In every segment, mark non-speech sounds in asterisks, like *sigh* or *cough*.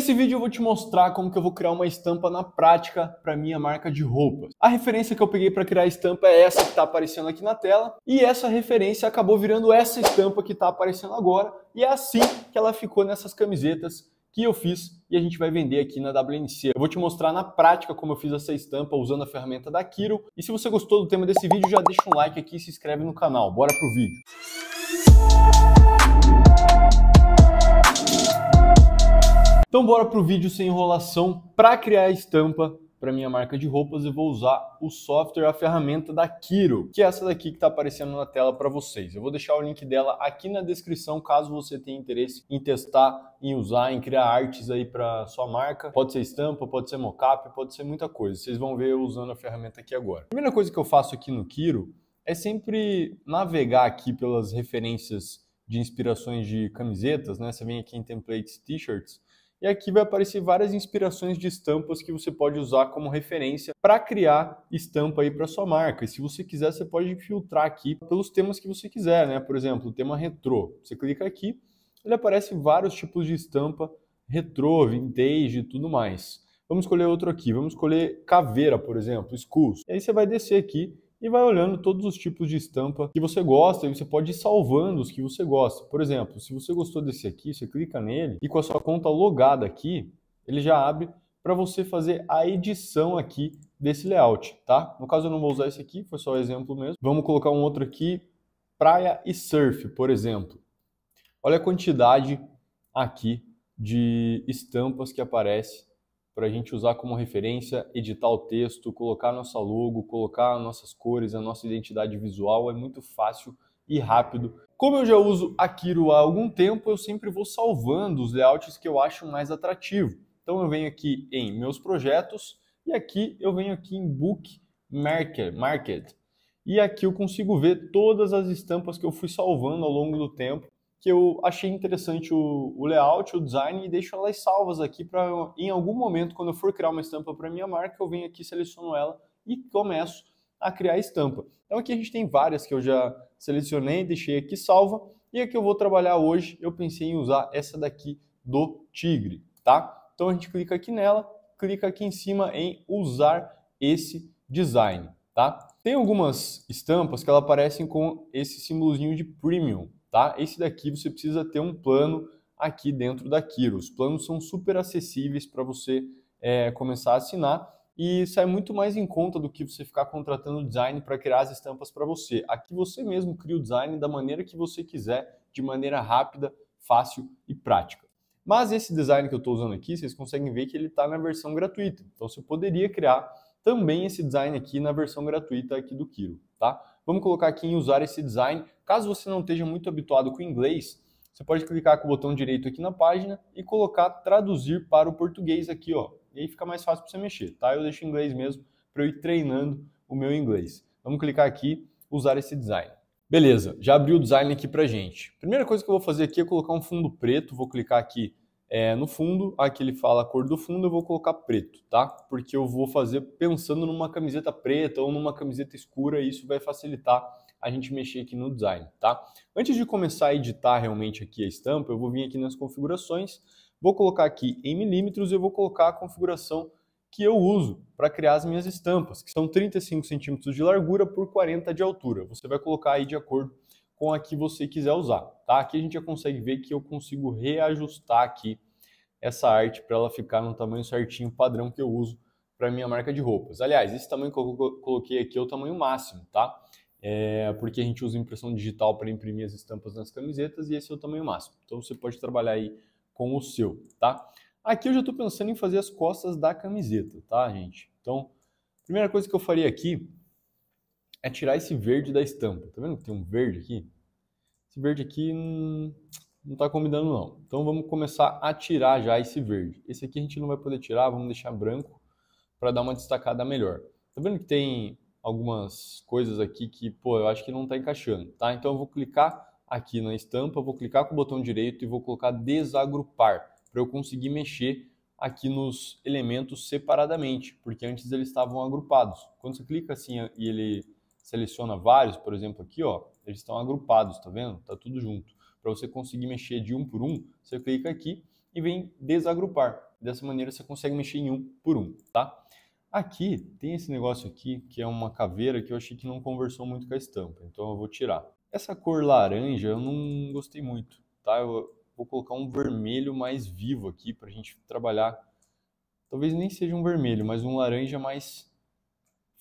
Nesse vídeo eu vou te mostrar como que eu vou criar uma estampa na prática para minha marca de roupas. A referência que eu peguei para criar a estampa é essa que está aparecendo aqui na tela, e essa referência acabou virando essa estampa que está aparecendo agora, e é assim que ela ficou nessas camisetas que eu fiz e a gente vai vender aqui na WNC. Eu vou te mostrar na prática como eu fiz essa estampa usando a ferramenta da Kiro. E se você gostou do tema desse vídeo, já deixa um like aqui e se inscreve no canal. Bora pro vídeo. Então bora pro vídeo sem enrolação. Para criar a estampa para minha marca de roupas, eu vou usar o software, a ferramenta da Kiro, que é essa daqui que está aparecendo na tela para vocês. Eu vou deixar o link dela aqui na descrição, caso você tenha interesse em testar, em usar, em criar artes aí para sua marca. Pode ser estampa, pode ser mockup, pode ser muita coisa. Vocês vão ver eu usando a ferramenta aqui agora. A primeira coisa que eu faço aqui no Kiro é sempre navegar aqui pelas referências de inspirações de camisetas, né? Você vem aqui em templates, t-shirts, e aqui vai aparecer várias inspirações de estampas que você pode usar como referência para criar estampa aí para sua marca. E se você quiser, você pode filtrar aqui pelos temas que você quiser, né? Por exemplo, o tema retrô. Você clica aqui, ele aparece vários tipos de estampa retrô, vintage e tudo mais. Vamos escolher outro aqui, vamos escolher caveira, por exemplo, escuros. E aí você vai descer aqui e vai olhando todos os tipos de estampa que você gosta e você pode ir salvando os que você gosta. Por exemplo, se você gostou desse aqui, você clica nele e com a sua conta logada aqui, ele já abre para você fazer a edição aqui desse layout, tá? No caso eu não vou usar esse aqui, foi só um exemplo mesmo. Vamos colocar um outro aqui, praia e surf, por exemplo. Olha a quantidade aqui de estampas que aparece para a gente usar como referência, editar o texto, colocar nossa logo, colocar nossas cores, a nossa identidade visual. É muito fácil e rápido. Como eu já uso Akiro há algum tempo, eu sempre vou salvando os layouts que eu acho mais atrativo. Então eu venho aqui em meus projetos e aqui eu venho aqui em Book Market. E aqui eu consigo ver todas as estampas que eu fui salvando ao longo do tempo que eu achei interessante o, o layout, o design, e deixo elas salvas aqui para em algum momento, quando eu for criar uma estampa para minha marca, eu venho aqui, seleciono ela e começo a criar a estampa. Então aqui a gente tem várias que eu já selecionei, deixei aqui salva, e a que eu vou trabalhar hoje, eu pensei em usar essa daqui do tigre, tá? Então a gente clica aqui nela, clica aqui em cima em usar esse design, tá? Tem algumas estampas que elas aparecem com esse símbolozinho de premium, tá? Esse daqui você precisa ter um plano aqui dentro da Kiro. Os planos são super acessíveis para você é, começar a assinar e sai é muito mais em conta do que você ficar contratando design para criar as estampas para você. Aqui você mesmo cria o design da maneira que você quiser, de maneira rápida, fácil e prática. Mas esse design que eu estou usando aqui, vocês conseguem ver que ele está na versão gratuita. Então você poderia criar também esse design aqui na versão gratuita aqui do Kiro, tá? Vamos colocar aqui em usar esse design. Caso você não esteja muito habituado com inglês, você pode clicar com o botão direito aqui na página e colocar traduzir para o português aqui, ó. E aí fica mais fácil para você mexer, tá? Eu deixo em inglês mesmo para eu ir treinando o meu inglês. Vamos clicar aqui, usar esse design. Beleza, já abriu o design aqui para gente. Primeira coisa que eu vou fazer aqui é colocar um fundo preto, vou clicar aqui é, no fundo, aqui ele fala a cor do fundo, eu vou colocar preto, tá? Porque eu vou fazer pensando numa camiseta preta ou numa camiseta escura, e isso vai facilitar a gente mexer aqui no design, tá? Antes de começar a editar realmente aqui a estampa, eu vou vir aqui nas configurações, vou colocar aqui em milímetros e eu vou colocar a configuração que eu uso para criar as minhas estampas, que são 35 centímetros de largura por 40 de altura. Você vai colocar aí de acordo com a que você quiser usar, tá? Aqui a gente já consegue ver que eu consigo reajustar aqui essa arte para ela ficar no tamanho certinho padrão que eu uso para minha marca de roupas. Aliás, esse tamanho que eu coloquei aqui é o tamanho máximo, tá? É porque a gente usa impressão digital para imprimir as estampas nas camisetas e esse é o tamanho máximo. Então você pode trabalhar aí com o seu, tá? Aqui eu já estou pensando em fazer as costas da camiseta, tá, gente? Então, a primeira coisa que eu faria aqui é tirar esse verde da estampa. Tá vendo que tem um verde aqui? Esse verde aqui hum, não está combinando não. Então vamos começar a tirar já esse verde. Esse aqui a gente não vai poder tirar, vamos deixar branco para dar uma destacada melhor. Tá vendo que tem algumas coisas aqui que, pô, eu acho que não está encaixando, tá? Então eu vou clicar aqui na estampa, vou clicar com o botão direito e vou colocar desagrupar, para eu conseguir mexer aqui nos elementos separadamente, porque antes eles estavam agrupados. Quando você clica assim e ele seleciona vários, por exemplo, aqui, ó, eles estão agrupados, tá vendo? Tá tudo junto. Para você conseguir mexer de um por um, você clica aqui e vem desagrupar. Dessa maneira você consegue mexer em um por um, tá? Aqui tem esse negócio aqui, que é uma caveira que eu achei que não conversou muito com a estampa, então eu vou tirar. Essa cor laranja eu não gostei muito, tá? Eu vou colocar um vermelho mais vivo aqui para a gente trabalhar. Talvez nem seja um vermelho, mas um laranja mais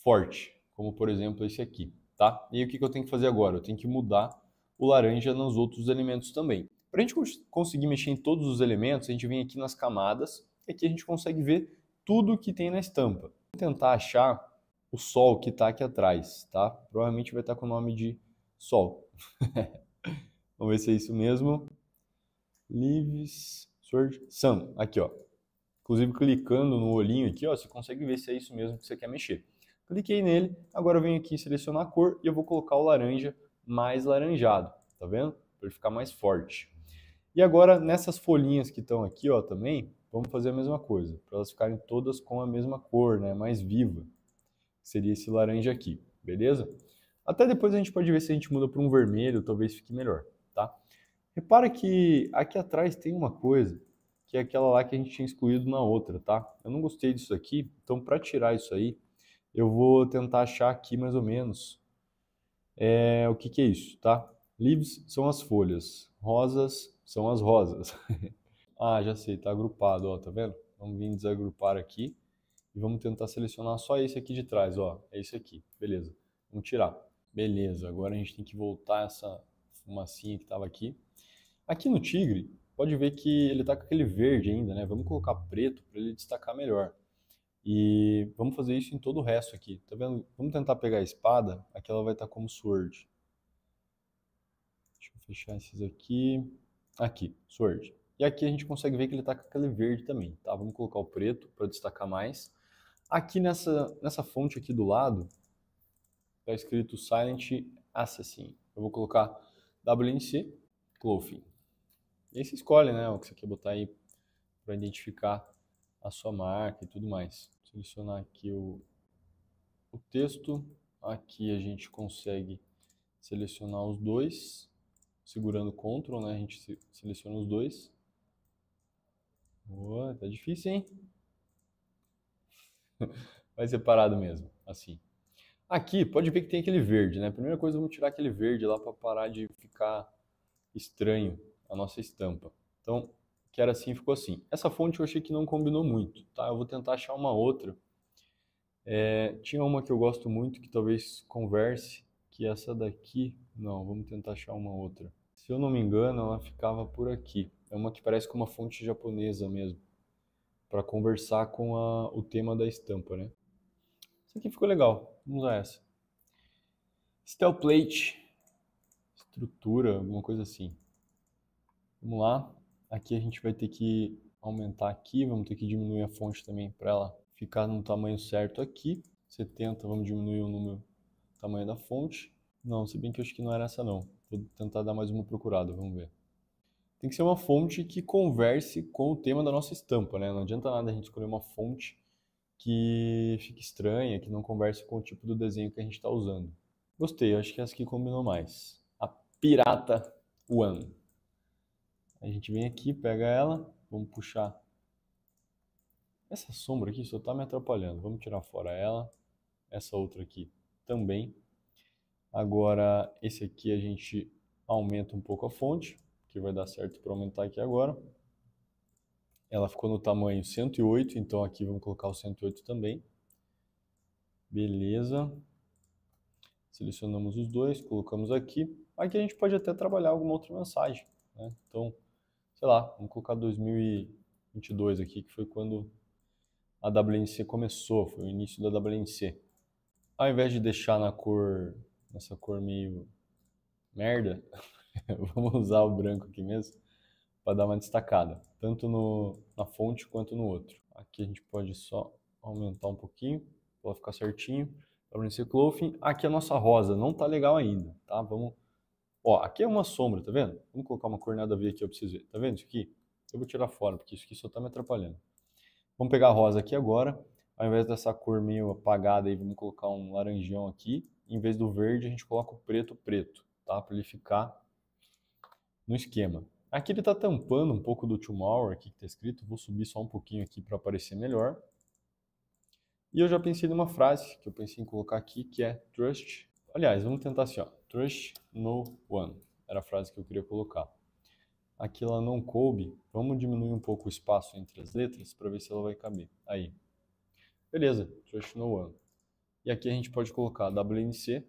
forte, como por exemplo esse aqui, tá? E aí, o que, que eu tenho que fazer agora? Eu tenho que mudar o laranja nos outros elementos também. Para a gente conseguir mexer em todos os elementos, a gente vem aqui nas camadas e aqui a gente consegue ver tudo que tem na estampa. Vou tentar achar o sol que está aqui atrás, tá? Provavelmente vai estar tá com o nome de sol. *laughs* Vamos ver se é isso mesmo. Leaves, Sword, Sun. Aqui, ó. Inclusive, clicando no olhinho aqui, ó, você consegue ver se é isso mesmo que você quer mexer. Cliquei nele, agora eu venho aqui selecionar a cor e eu vou colocar o laranja mais laranjado, tá vendo? Para ele ficar mais forte. E agora, nessas folhinhas que estão aqui ó, também, vamos fazer a mesma coisa, para elas ficarem todas com a mesma cor, né? mais viva. Seria esse laranja aqui, beleza? Até depois a gente pode ver se a gente muda para um vermelho, talvez fique melhor, tá? Repara que aqui atrás tem uma coisa, que é aquela lá que a gente tinha excluído na outra, tá? Eu não gostei disso aqui, então para tirar isso aí, eu vou tentar achar aqui mais ou menos é, o que, que é isso, tá? Leaves são as folhas, rosas são as rosas. *laughs* ah, já sei, tá agrupado, ó, tá vendo? Vamos vir desagrupar aqui e vamos tentar selecionar só esse aqui de trás, ó, é esse aqui, beleza. Vamos tirar. Beleza, agora a gente tem que voltar essa fumacinha que estava aqui. Aqui no tigre, pode ver que ele está com aquele verde ainda, né? Vamos colocar preto para ele destacar melhor. E vamos fazer isso em todo o resto aqui, tá vendo? Vamos tentar pegar a espada, aqui ela vai estar tá como sword. Deixa eu fechar esses aqui. Aqui, sword. E aqui a gente consegue ver que ele está com aquele verde também, tá? Vamos colocar o preto para destacar mais. Aqui nessa, nessa fonte aqui do lado, está escrito Silent Assassin. Eu vou colocar WNC Clothing. E aí você escolhe, né, o que você quer botar aí para identificar a sua marca e tudo mais. Vou selecionar aqui o, o texto, aqui a gente consegue selecionar os dois, segurando Ctrl, né? A gente seleciona os dois. Boa, tá difícil, hein? *laughs* Vai separado mesmo, assim. Aqui, pode ver que tem aquele verde, né? Primeira coisa, vamos tirar aquele verde lá para parar de ficar estranho a nossa estampa. Então, que era assim, ficou assim. Essa fonte eu achei que não combinou muito, tá? Eu vou tentar achar uma outra. É, tinha uma que eu gosto muito, que talvez converse, que é essa daqui... Não, vamos tentar achar uma outra. Se eu não me engano, ela ficava por aqui. É uma que parece com uma fonte japonesa mesmo, para conversar com a, o tema da estampa, né? Isso aqui ficou legal, vamos usar essa. Steel plate, estrutura, alguma coisa assim. Vamos lá, Aqui a gente vai ter que aumentar aqui, vamos ter que diminuir a fonte também para ela ficar no tamanho certo aqui. 70, vamos diminuir o número, tamanho da fonte. Não, se bem que eu acho que não era essa não. Vou tentar dar mais uma procurada, vamos ver. Tem que ser uma fonte que converse com o tema da nossa estampa, né? Não adianta nada a gente escolher uma fonte que fique estranha, que não converse com o tipo do desenho que a gente está usando. Gostei, acho que essa é aqui combinou mais. A Pirata One. A gente vem aqui, pega ela, vamos puxar. Essa sombra aqui só está me atrapalhando. Vamos tirar fora ela. Essa outra aqui também. Agora, esse aqui a gente aumenta um pouco a fonte, que vai dar certo para aumentar aqui agora. Ela ficou no tamanho 108, então aqui vamos colocar o 108 também. Beleza. Selecionamos os dois, colocamos aqui. Aqui a gente pode até trabalhar alguma outra mensagem. Né? Então, sei lá, vamos colocar 2022 aqui, que foi quando a WNC começou, foi o início da WNC. Ao invés de deixar na cor, nessa cor meio merda, *laughs* vamos usar o branco aqui mesmo para dar uma destacada, tanto no, na fonte quanto no outro. Aqui a gente pode só aumentar um pouquinho para ficar certinho. WNC Clothing, aqui é a nossa rosa não tá legal ainda, tá? Vamos Ó, aqui é uma sombra, tá vendo? Vamos colocar uma cor nada a ver aqui, eu preciso ver. Tá vendo isso aqui? Eu vou tirar fora, porque isso aqui só tá me atrapalhando. Vamos pegar a rosa aqui agora. Ao invés dessa cor meio apagada aí, vamos colocar um laranjão aqui. Em vez do verde, a gente coloca o preto preto, tá? Para ele ficar no esquema. Aqui ele está tampando um pouco do Tomorrow aqui que está escrito. Vou subir só um pouquinho aqui para aparecer melhor. E eu já pensei numa frase que eu pensei em colocar aqui, que é Trust. Aliás, vamos tentar assim, ó. Trust no one. Era a frase que eu queria colocar. Aqui ela não coube. Vamos diminuir um pouco o espaço entre as letras para ver se ela vai caber. Aí. Beleza, trust no one. E aqui a gente pode colocar WNC,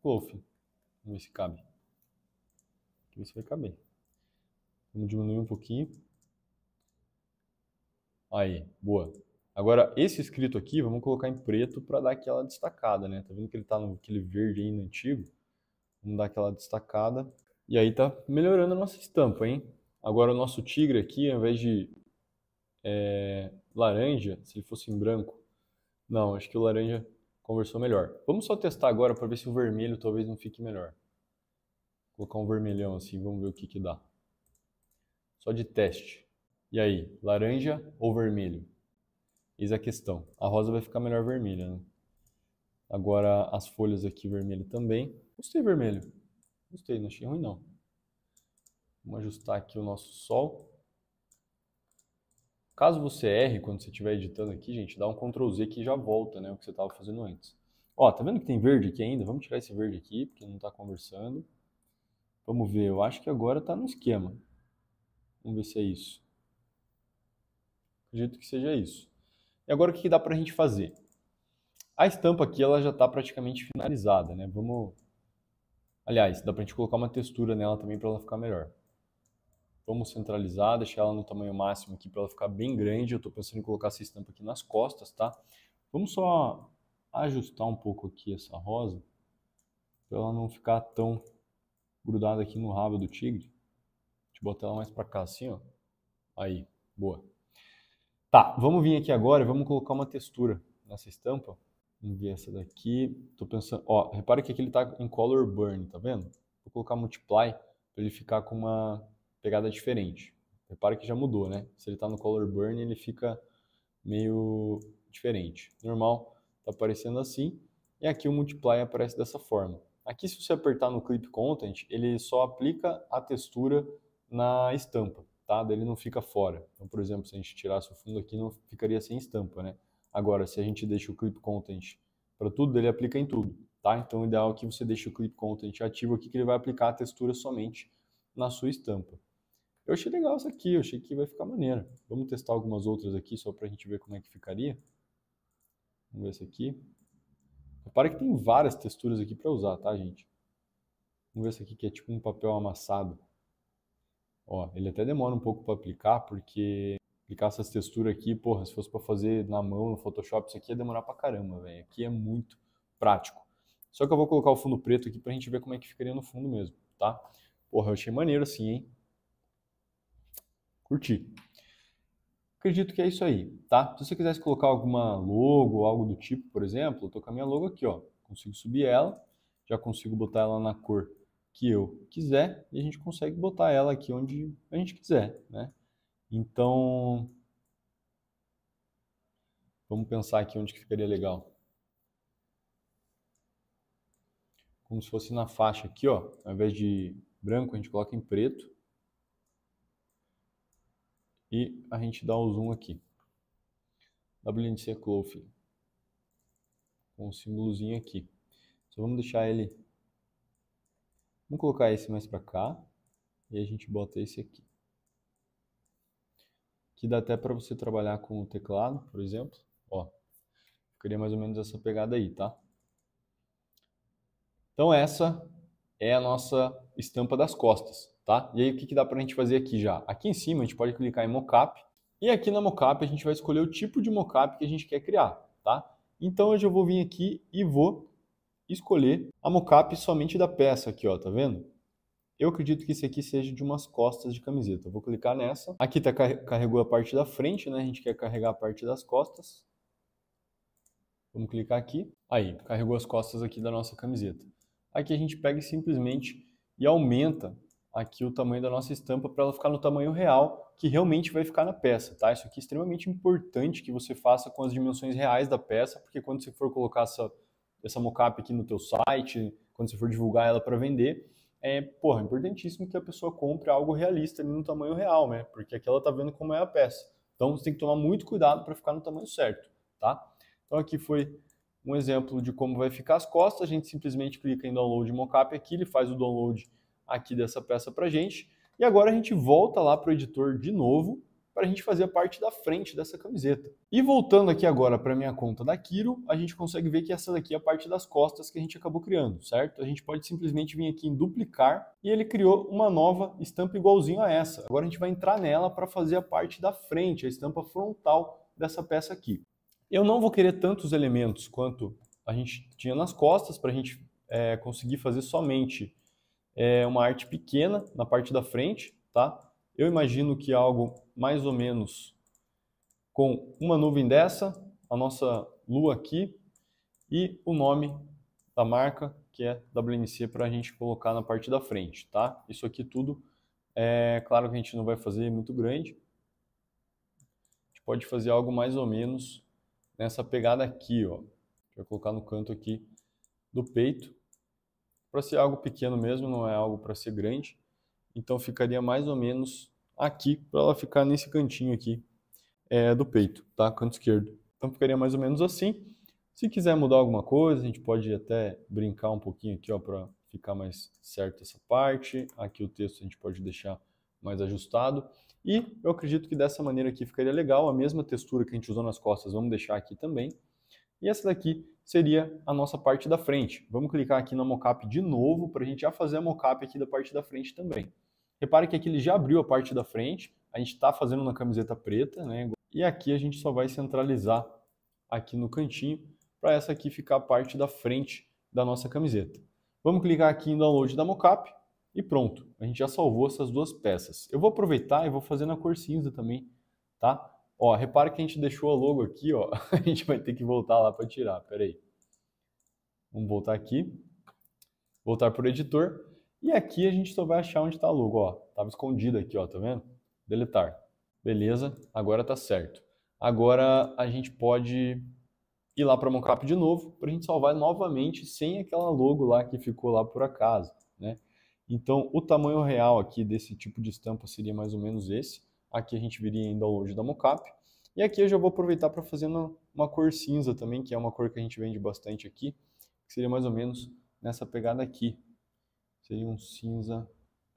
Cloth. Vamos ver se cabe. Vamos ver se vai caber. Vamos diminuir um pouquinho. Aí, boa. Agora, esse escrito aqui, vamos colocar em preto para dar aquela destacada, né? Tá vendo que ele tá aquele verde ainda antigo? Vamos dar aquela destacada. E aí tá melhorando a nossa estampa, hein? Agora o nosso tigre aqui, ao invés de é, laranja, se ele fosse em branco, não, acho que o laranja conversou melhor. Vamos só testar agora para ver se o vermelho talvez não fique melhor. Vou colocar um vermelhão assim, vamos ver o que que dá. Só de teste. E aí, laranja ou vermelho? Eis a questão. A rosa vai ficar melhor vermelha, né? Agora as folhas aqui vermelho também. Gostei vermelho. Gostei, não achei ruim não. Vamos ajustar aqui o nosso sol. Caso você erre quando você estiver editando aqui, gente, dá um Ctrl Z que já volta, né, o que você estava fazendo antes. Ó, tá vendo que tem verde aqui ainda? Vamos tirar esse verde aqui, porque não está conversando. Vamos ver, eu acho que agora está no esquema. Vamos ver se é isso. Acredito que seja isso. E agora o que dá para a gente fazer? A estampa aqui ela já está praticamente finalizada, né? Vamos Aliás, dá para a gente colocar uma textura nela também para ela ficar melhor. Vamos centralizar, deixar ela no tamanho máximo aqui para ela ficar bem grande. Eu estou pensando em colocar essa estampa aqui nas costas, tá? Vamos só ajustar um pouco aqui essa rosa para ela não ficar tão grudada aqui no rabo do tigre. Deixa eu botar ela mais para cá assim, ó. Aí, boa. Tá, vamos vir aqui agora e vamos colocar uma textura nessa estampa. Enviar essa daqui. Tô pensando, ó, repara que aqui ele tá em color burn, tá vendo? Vou colocar multiply para ele ficar com uma pegada diferente. Repara que já mudou, né? Se ele tá no color burn, ele fica meio diferente. Normal, tá aparecendo assim. E aqui o multiply aparece dessa forma. Aqui, se você apertar no Clip Content, ele só aplica a textura na estampa, tá? Daí ele não fica fora. Então, por exemplo, se a gente tirasse o fundo aqui, não ficaria sem estampa, né? Agora, se a gente deixa o Clip Content para tudo, ele aplica em tudo, tá? Então, o ideal é que você deixe o Clip Content ativo aqui, que ele vai aplicar a textura somente na sua estampa. Eu achei legal isso aqui, eu achei que vai ficar maneiro. Vamos testar algumas outras aqui, só para a gente ver como é que ficaria. Vamos ver isso aqui. Repara que tem várias texturas aqui para usar, tá, gente? Vamos ver isso aqui, que é tipo um papel amassado. Ó, ele até demora um pouco para aplicar, porque aplicar essas texturas aqui, porra, se fosse para fazer na mão, no Photoshop, isso aqui ia demorar pra caramba, velho. Aqui é muito prático. Só que eu vou colocar o fundo preto aqui pra gente ver como é que ficaria no fundo mesmo, tá? Porra, eu achei maneiro assim, hein? Curti. Acredito que é isso aí, tá? Então, se você quisesse colocar alguma logo ou algo do tipo, por exemplo, eu tô com a minha logo aqui, ó. Consigo subir ela, já consigo botar ela na cor que eu quiser e a gente consegue botar ela aqui onde a gente quiser, né? Então, vamos pensar aqui onde que ficaria legal. Como se fosse na faixa aqui, ó, ao invés de branco, a gente coloca em preto. E a gente dá o um zoom aqui. WNC Clothing. Com o símbolozinho aqui. Só vamos deixar ele... Vamos colocar esse mais para cá. E a gente bota esse aqui que dá até para você trabalhar com o teclado, por exemplo. Ó, queria mais ou menos essa pegada aí, tá? Então essa é a nossa estampa das costas, tá? E aí o que, que dá para a gente fazer aqui já? Aqui em cima a gente pode clicar em mockup e aqui na mockup a gente vai escolher o tipo de mockup que a gente quer criar, tá? Então eu já vou vir aqui e vou escolher a mockup somente da peça aqui, ó, tá vendo? Eu acredito que esse aqui seja de umas costas de camiseta. Eu vou clicar nessa. Aqui tá, carregou a parte da frente, né? A gente quer carregar a parte das costas. Vamos clicar aqui. Aí, carregou as costas aqui da nossa camiseta. Aqui a gente pega e simplesmente e aumenta aqui o tamanho da nossa estampa para ela ficar no tamanho real, que realmente vai ficar na peça, tá? Isso aqui é extremamente importante que você faça com as dimensões reais da peça, porque quando você for colocar essa, essa mocap aqui no teu site, quando você for divulgar ela para vender, é, porra, é importantíssimo que a pessoa compre algo realista ali no tamanho real, né? Porque aqui ela tá vendo como é a peça. Então você tem que tomar muito cuidado para ficar no tamanho certo, tá? Então aqui foi um exemplo de como vai ficar as costas. A gente simplesmente clica em download mockup aqui, ele faz o download aqui dessa peça para gente. E agora a gente volta lá pro editor de novo para a gente fazer a parte da frente dessa camiseta. E voltando aqui agora para minha conta da Kiro, a gente consegue ver que essa daqui é a parte das costas que a gente acabou criando, certo? A gente pode simplesmente vir aqui em duplicar e ele criou uma nova estampa igualzinho a essa. Agora a gente vai entrar nela para fazer a parte da frente, a estampa frontal dessa peça aqui. Eu não vou querer tantos elementos quanto a gente tinha nas costas para a gente é, conseguir fazer somente é, uma arte pequena na parte da frente, tá? Eu imagino que algo mais ou menos com uma nuvem dessa, a nossa lua aqui e o nome da marca que é WNC para a gente colocar na parte da frente, tá? Isso aqui tudo é claro que a gente não vai fazer muito grande. A gente pode fazer algo mais ou menos nessa pegada aqui, ó. Vou colocar no canto aqui do peito para ser algo pequeno mesmo, não é algo para ser grande. Então ficaria mais ou menos aqui, para ela ficar nesse cantinho aqui é, do peito, tá? Canto esquerdo. Então ficaria mais ou menos assim. Se quiser mudar alguma coisa, a gente pode até brincar um pouquinho aqui, ó, para ficar mais certo essa parte. Aqui o texto a gente pode deixar mais ajustado. E eu acredito que dessa maneira aqui ficaria legal. A mesma textura que a gente usou nas costas, vamos deixar aqui também. E essa daqui seria a nossa parte da frente. Vamos clicar aqui na mocap de novo para a gente já fazer a mocap aqui da parte da frente também. Repare que aqui ele já abriu a parte da frente, a gente está fazendo uma camiseta preta, né? E aqui a gente só vai centralizar aqui no cantinho para essa aqui ficar a parte da frente da nossa camiseta. Vamos clicar aqui em download da mocap e pronto. A gente já salvou essas duas peças. Eu vou aproveitar e vou fazer na cor cinza também, tá? Ó, repara que a gente deixou a logo aqui, ó. *laughs* A gente vai ter que voltar lá para tirar, peraí. Vamos voltar aqui. Voltar para o editor. E aqui a gente só vai achar onde está logo, ó. Estava escondido aqui, ó, tá vendo? Deletar. Beleza, agora tá certo. Agora a gente pode ir lá para mockup de novo, para a gente salvar novamente sem aquela logo lá que ficou lá por acaso, né? Então, o tamanho real aqui desse tipo de estampa seria mais ou menos esse. Aqui a gente viria em download da mockup. E aqui eu já vou aproveitar para fazer uma, uma cor cinza também, que é uma cor que a gente vende bastante aqui, que seria mais ou menos nessa pegada aqui, seria um cinza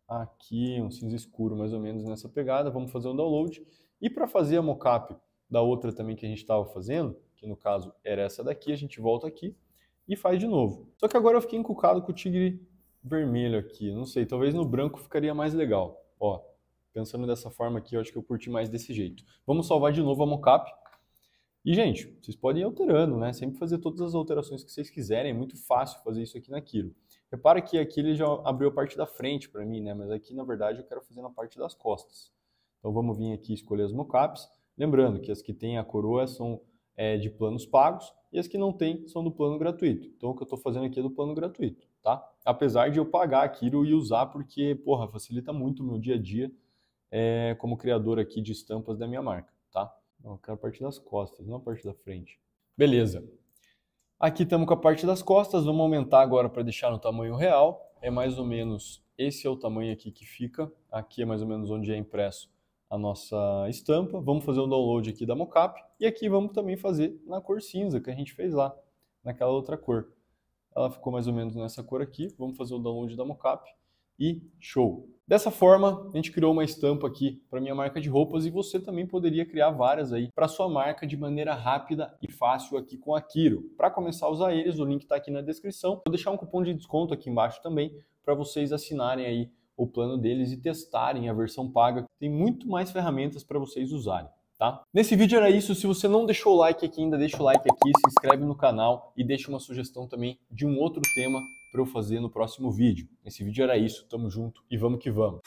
aqui, um cinza escuro mais ou menos nessa pegada. Vamos fazer um download. E para fazer a mockup da outra também que a gente estava fazendo, que no caso era essa daqui, a gente volta aqui e faz de novo. Só que agora eu fiquei encucado com o tigre vermelho aqui, não sei, talvez no branco ficaria mais legal. Ó, pensando dessa forma aqui, eu acho que eu curti mais desse jeito. Vamos salvar de novo a mockup. E, gente, vocês podem ir alterando, né? Sempre fazer todas as alterações que vocês quiserem. É muito fácil fazer isso aqui na Kiro. Repara que aqui ele já abriu a parte da frente para mim, né? Mas aqui, na verdade, eu quero fazer na parte das costas. Então vamos vir aqui escolher as mocaps. Lembrando que as que têm a coroa são é, de planos pagos e as que não têm são do plano gratuito. Então o que eu estou fazendo aqui é do plano gratuito, tá? Apesar de eu pagar aquilo e usar porque, porra, facilita muito o meu dia a dia é, como criador aqui de estampas da minha marca, tá? Não, eu quero a parte das costas, não a parte da frente. Beleza. Aqui estamos com a parte das costas, vamos aumentar agora para deixar no tamanho real. É mais ou menos, esse é o tamanho aqui que fica, aqui é mais ou menos onde é impresso a nossa estampa. Vamos fazer o um download aqui da mocap e aqui vamos também fazer na cor cinza que a gente fez lá, naquela outra cor. Ela ficou mais ou menos nessa cor aqui, vamos fazer o download da mocap e show! Dessa forma, a gente criou uma estampa aqui para minha marca de roupas e você também poderia criar várias aí para sua marca de maneira rápida e fácil aqui com a Kiro. Para começar a usar eles, o link está aqui na descrição. Vou deixar um cupom de desconto aqui embaixo também para vocês assinarem aí o plano deles e testarem a versão paga. Tem muito mais ferramentas para vocês usarem. Tá? Nesse vídeo era isso. Se você não deixou o like aqui ainda, deixa o like aqui, se inscreve no canal e deixa uma sugestão também de um outro tema para eu fazer no próximo vídeo. Esse vídeo era isso, tamo junto e vamos que vamos.